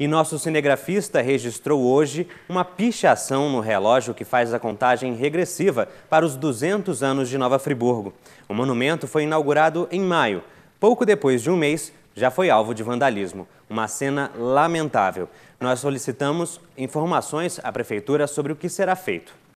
E nosso cinegrafista registrou hoje uma pichação no relógio que faz a contagem regressiva para os 200 anos de Nova Friburgo. O monumento foi inaugurado em maio. Pouco depois de um mês, já foi alvo de vandalismo. Uma cena lamentável. Nós solicitamos informações à Prefeitura sobre o que será feito.